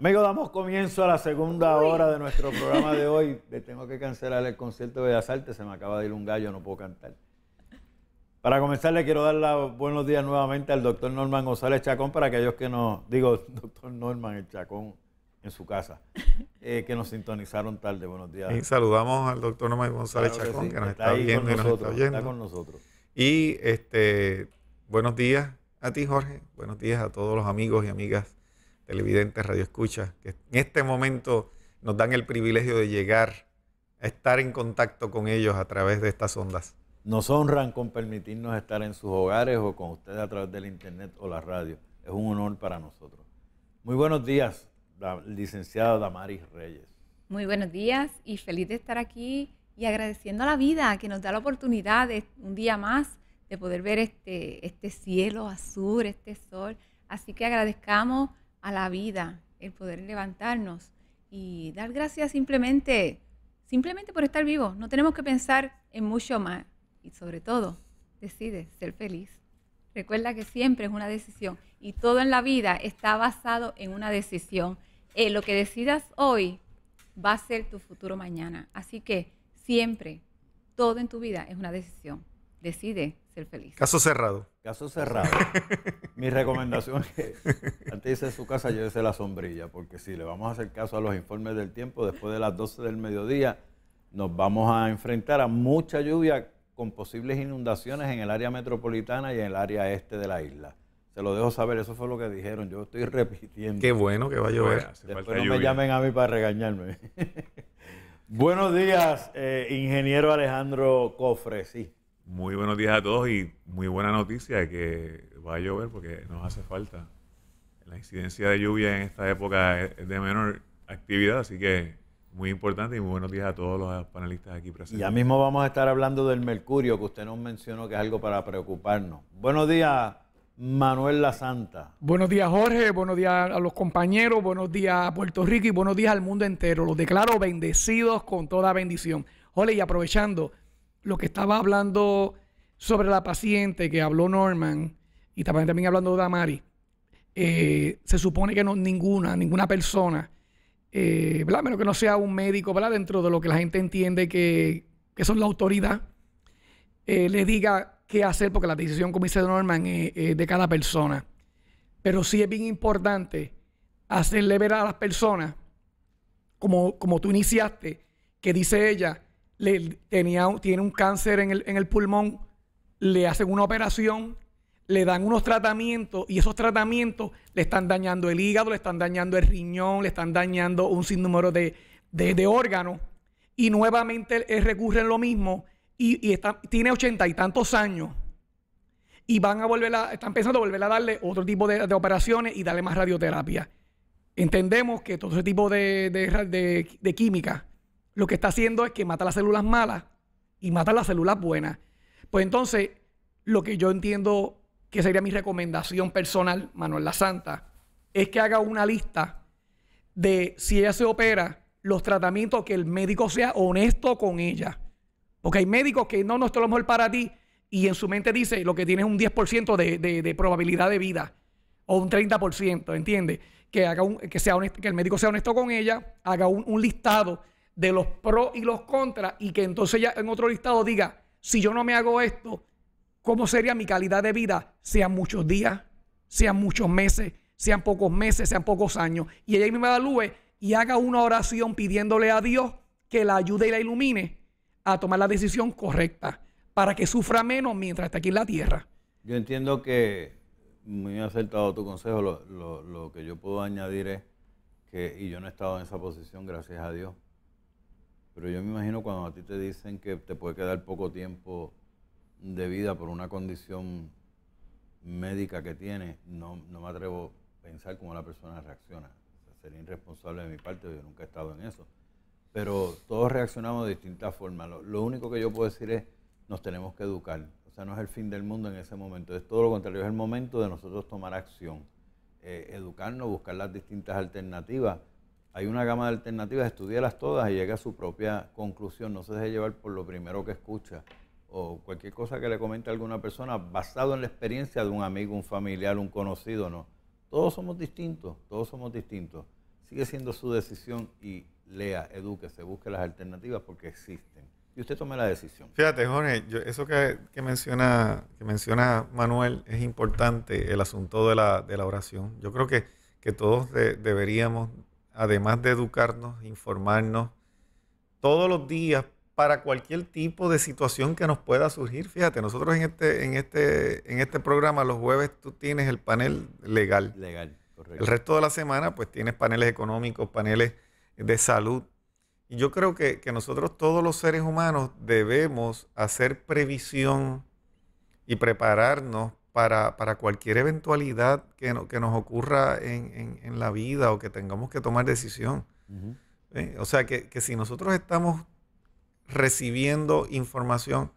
Amigos, damos comienzo a la segunda hora de nuestro programa de hoy. Le tengo que cancelar el concierto de Bellas Artes, se me acaba de ir un gallo, no puedo cantar. Para comenzar, le quiero dar buenos días nuevamente al doctor Norman González Chacón, para aquellos que nos, digo, doctor Norman el Chacón en su casa, eh, que nos sintonizaron tarde. Buenos días. Y saludamos al doctor Norman González Chacón, que, nos está, viendo y nos está oyendo. Está con nosotros. Y este, buenos días a ti, Jorge. Buenos días a todos los amigos y amigas televidentes, escucha que en este momento nos dan el privilegio de llegar a estar en contacto con ellos a través de estas ondas. Nos honran con permitirnos estar en sus hogares o con ustedes a través del internet o la radio. Es un honor para nosotros. Muy buenos días, licenciada Damaris Reyes. Muy buenos días y feliz de estar aquí y agradeciendo a la vida que nos da la oportunidad de un día más de poder ver este, este cielo azul, este sol. Así que agradezcamos a la vida el poder levantarnos y dar gracias simplemente, simplemente por estar vivo. No tenemos que pensar en mucho más y sobre todo, decide ser feliz. Recuerda que siempre es una decisión y todo en la vida está basado en una decisión. Eh, lo que decidas hoy va a ser tu futuro mañana. Así que siempre, todo en tu vida es una decisión decide ser feliz. Caso cerrado. Caso cerrado. Mi recomendación es que antes de irse su casa llévese la sombrilla, porque si le vamos a hacer caso a los informes del tiempo, después de las 12 del mediodía nos vamos a enfrentar a mucha lluvia con posibles inundaciones en el área metropolitana y en el área este de la isla. Se lo dejo saber, eso fue lo que dijeron, yo estoy repitiendo. Qué bueno que va a llover. no me llamen a mí para regañarme. Buenos días, eh, ingeniero Alejandro Cofresí. Muy buenos días a todos y muy buena noticia que va a llover porque nos hace falta. La incidencia de lluvia en esta época es de menor actividad, así que muy importante y muy buenos días a todos los panelistas aquí presentes. Ya mismo vamos a estar hablando del mercurio que usted nos mencionó que es algo para preocuparnos. Buenos días, Manuel La Santa. Buenos días, Jorge. Buenos días a los compañeros. Buenos días a Puerto Rico y buenos días al mundo entero. Los declaro bendecidos con toda bendición. Jorge, y aprovechando, lo que estaba hablando sobre la paciente que habló Norman y también hablando de Damari, eh, se supone que no, ninguna, ninguna persona, eh, menos que no sea un médico, ¿verdad? dentro de lo que la gente entiende que, son la autoridad, eh, le diga qué hacer, porque la decisión, como dice Norman, eh, es de cada persona. Pero sí es bien importante hacerle ver a las personas, como, como tú iniciaste, que dice ella, le, tenía, tiene un cáncer en el, en el pulmón, le hacen una operación, le dan unos tratamientos y esos tratamientos le están dañando el hígado, le están dañando el riñón, le están dañando un sinnúmero de, de, órganos y nuevamente recurren recurre lo mismo y, tiene ochenta y tantos años y van a volver a, están pensando volver a darle otro tipo de, de operaciones y darle más radioterapia. Entendemos que todo ese tipo de, de química lo que está haciendo es que mata las células malas y mata las células buenas. Pues entonces, lo que yo entiendo que sería mi recomendación personal, Manuel La Santa, es que haga una lista de si ella se opera, los tratamientos, que el médico sea honesto con ella. Porque hay médicos que no, no, esto es lo mejor para ti. Y en su mente dice lo que es un 10% de, probabilidad de vida. O un 30%, ¿entiendes? Que, haga que, sea que el médico sea honesto con ella, haga un listado de los pros y los contras y que entonces ya en otro listado diga, si yo no me hago esto, ¿cómo sería mi calidad de vida? Sean muchos días, sean muchos meses, sean pocos meses, sean pocos años. Y ella me evalúe y haga una oración pidiéndole a Dios que la ayude y la ilumine a tomar la decisión correcta para que sufra menos mientras está aquí en la tierra. Yo entiendo que me muy acertado tu consejo. lo que yo puedo añadir es que, y yo no he estado en esa posición, gracias a Dios, pero yo me imagino cuando a ti te dicen que te puede quedar poco tiempo de vida por una condición médica que tienes, no, me atrevo a pensar cómo la persona reacciona. sería irresponsable de mi parte, yo nunca he estado en eso. Pero todos reaccionamos de distintas formas. Lo, único que yo puedo decir es, nos tenemos que educar. O sea, no es el fin del mundo en ese momento, es todo lo contrario, es el momento de nosotros tomar acción, eh, educarnos, buscar las distintas alternativas hay una gama de alternativas, estudialas todas y llega a su propia conclusión. No se deje llevar por lo primero que escucha o cualquier cosa que le comente a alguna persona basado en la experiencia de un amigo, un familiar, un conocido, no. Todos somos distintos, todos somos distintos. Sigue siendo su decisión y lea, eduque, se busque las alternativas porque existen. Y usted tome la decisión. Fíjate, Jorge, eso que, menciona, que menciona Manuel es importante, el asunto de la, oración. Yo creo que, que todos deberíamos además de educarnos, informarnos todos los días para cualquier tipo de situación que nos pueda surgir. Fíjate, nosotros en este, en este, en este programa los jueves tú tienes el panel legal. Legal, correcto. El resto de la semana pues tienes paneles económicos, paneles de salud. Y yo creo que, que nosotros todos los seres humanos debemos hacer previsión y prepararnos para, cualquier eventualidad que, que nos ocurra en, la vida o que tengamos que tomar decisión. Eh, o sea, que, si nosotros estamos recibiendo información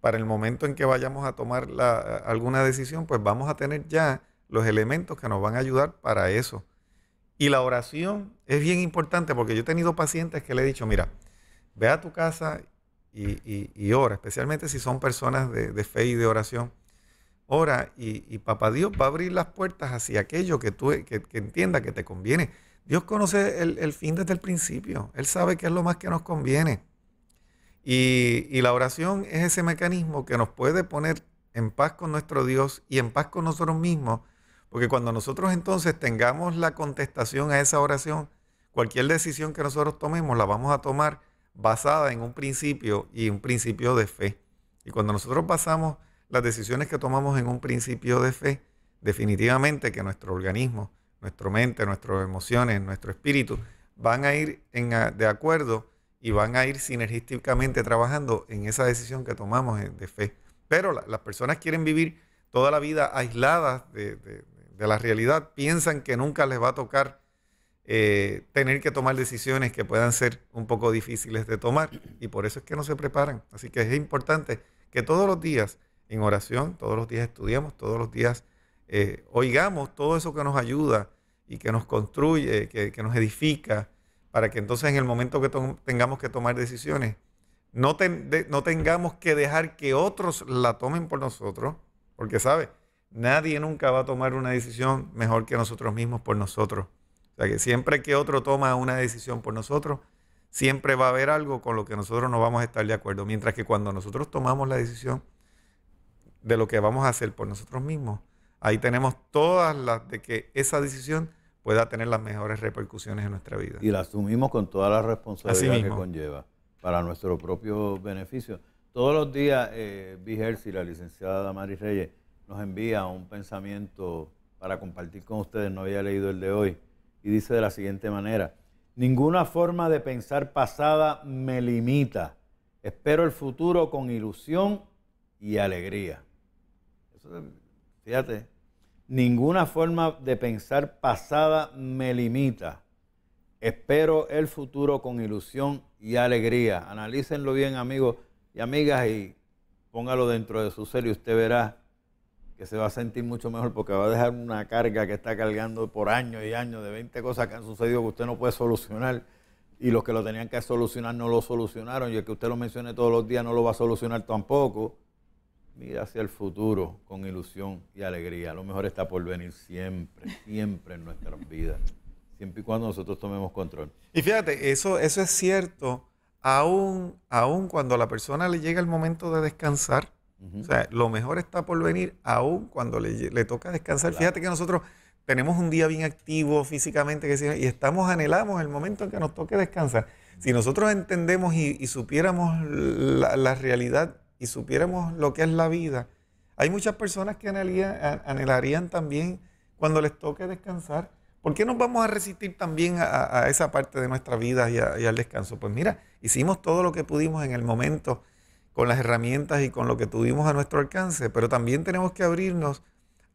para el momento en que vayamos a tomar la, alguna decisión, pues vamos a tener ya los elementos que nos van a ayudar para eso. Y la oración es bien importante porque yo he tenido pacientes que le he dicho, mira, ve a tu casa y, y, ora, especialmente si son personas de, fe y de oración. Ora y, papá Dios va a abrir las puertas hacia aquello que tú que, entienda que te conviene. Dios conoce el, fin desde el principio. Él sabe qué es lo más que nos conviene. Y, la oración es ese mecanismo que nos puede poner en paz con nuestro Dios y en paz con nosotros mismos. Porque cuando nosotros entonces tengamos la contestación a esa oración, cualquier decisión que nosotros tomemos la vamos a tomar basada en un principio y un principio de fe. Y cuando nosotros pasamos las decisiones que tomamos en un principio de fe, definitivamente que nuestro organismo, nuestra mente, nuestras emociones, nuestro espíritu van a ir de acuerdo y van a ir sinergísticamente trabajando en esa decisión que tomamos eh, de fe. Pero las personas quieren vivir toda la vida aisladas de, la realidad, piensan que nunca les va a tocar eh, tener que tomar decisiones que puedan ser un poco difíciles de tomar y por eso es que no se preparan. Así que es importante que todos los días en oración, todos los días estudiamos, todos los días eh, oigamos todo eso que nos ayuda y que nos construye, que, nos edifica, para que entonces en el momento que tengamos que tomar decisiones, no, no tengamos que dejar que otros la tomen por nosotros, porque sabe, nadie nunca va a tomar una decisión mejor que nosotros mismos por nosotros. O sea que siempre que otro toma una decisión por nosotros, siempre va a haber algo con lo que nosotros no vamos a estar de acuerdo. Mientras que cuando nosotros tomamos la decisión, de lo que vamos a hacer por nosotros mismos, ahí tenemos todas las de que esa decisión pueda tener las mejores repercusiones en nuestra vida. Y la asumimos con toda la responsabilidad que conlleva para nuestro propio beneficio. Todos los días, eh, y la licenciada mari Reyes, nos envía un pensamiento para compartir con ustedes, no había leído el de hoy, y dice de la siguiente manera, ninguna forma de pensar pasada me limita, espero el futuro con ilusión y alegría. Em, fíjate, ninguna forma de pensar pasada me limita. Espero el futuro con ilusión y alegría. Analícenlo bien, amigos y amigas, y póngalo dentro de su ser y usted verá que se va a sentir mucho mejor porque va a dejar una carga que está cargando por años y años de 20 cosas que han sucedido que usted no puede solucionar y los que lo tenían que solucionar no lo solucionaron y el que usted lo mencione todos los días no lo va a solucionar tampoco. Mira hacia el futuro con ilusión y alegría. Lo mejor está por venir siempre, siempre en nuestras vidas. Siempre y cuando nosotros tomemos control. Y fíjate, eso, eso es cierto, aún, aún cuando a la persona le llega el momento de descansar. O sea, lo mejor está por venir, aún cuando le, le toca descansar. Fíjate que nosotros tenemos un día bien activo físicamente y estamos, anhelamos el momento en que nos toque descansar. Si nosotros entendemos y, supiéramos la, la realidad y supiéramos lo que es la vida, hay muchas personas que anhelarían, también cuando les toque descansar. ¿Por qué nos vamos a resistir también a, esa parte de nuestra vida y, al descanso? Pues mira, hicimos todo lo que pudimos en el momento con las herramientas y con lo que tuvimos a nuestro alcance, pero también tenemos que abrirnos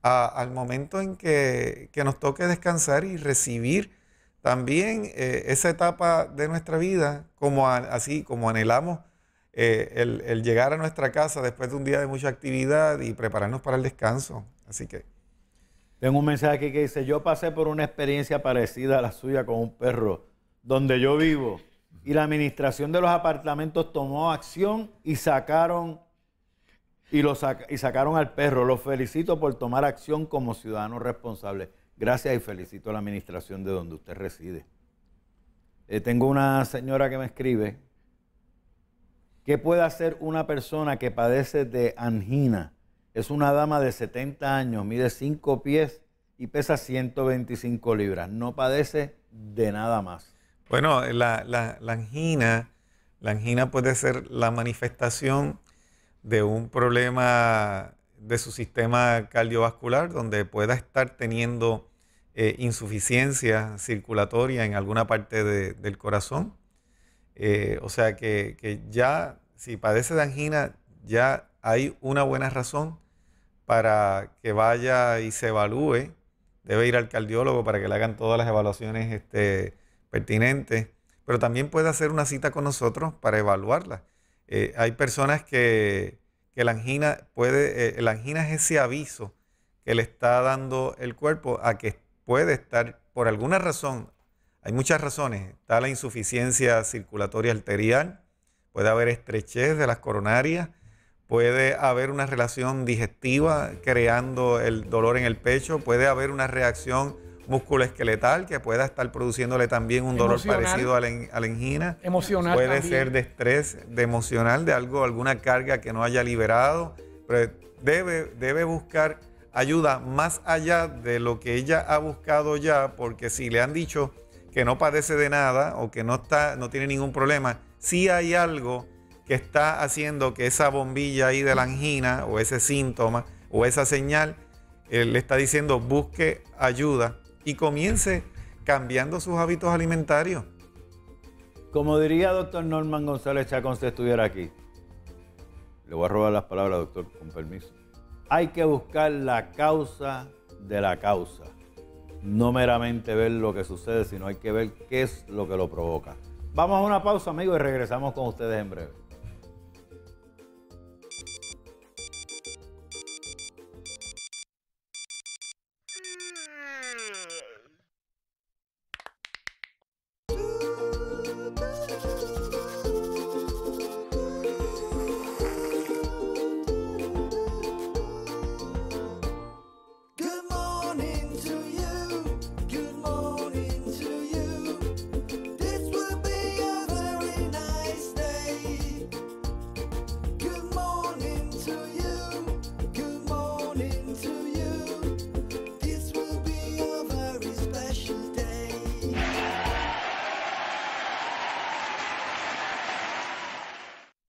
al momento en que, nos toque descansar y recibir también eh, esa etapa de nuestra vida, como así como anhelamos eh, el, llegar a nuestra casa después de un día de mucha actividad y prepararnos para el descanso. Así que. Tengo un mensaje aquí que dice: Yo pasé por una experiencia parecida a la suya con un perro, donde yo vivo, y la administración de los apartamentos tomó acción y sacaron. Y, sacaron al perro. Los felicito por tomar acción como ciudadano responsable Gracias y felicito a la administración de donde usted reside. Eh, tengo una señora que me escribe ¿Qué puede hacer una persona que padece de angina? Es una dama de 70 años, mide 5 pies y pesa 125 libras. No padece de nada más. Bueno, la, angina, la angina puede ser la manifestación de un problema de su sistema cardiovascular, donde pueda estar teniendo eh, insuficiencia circulatoria en alguna parte del corazón eh, o sea que, ya, si padece de angina, ya hay una buena razón para que vaya y se evalúe. Debe ir al cardiólogo para que le hagan todas las evaluaciones este, pertinentes. Pero también puede hacer una cita con nosotros para evaluarla. Eh, hay personas que, la angina puede, eh, la angina es ese aviso que le está dando el cuerpo a que puede estar por alguna razón hay muchas razones. Está la insuficiencia circulatoria arterial, puede haber estrechez de las coronarias, puede haber una relación digestiva creando el dolor en el pecho, puede haber una reacción musculoesqueletal que pueda estar produciéndole también un dolor parecido a la, angina. Emocional. Puede ser de estrés, de emocional, de algo, alguna carga que no haya liberado. Pero debe, debe buscar ayuda más allá de lo que ella ha buscado ya, porque si le han dicho que no padece de nada o que no, está, no tiene ningún problema, si hay algo que está haciendo que esa bombilla ahí de la angina o ese síntoma o esa señal eh, le está diciendo busque ayuda y comience cambiando sus hábitos alimentarios. Como diría doctor Norman González Chacón si estuviera aquí, le voy a robar las palabras, doctor, con permiso. Hay que buscar la causa de la causa no meramente ver lo que sucede, sino hay que ver qué es lo que lo provoca. Vamos a una pausa, amigos, y regresamos con ustedes en breve.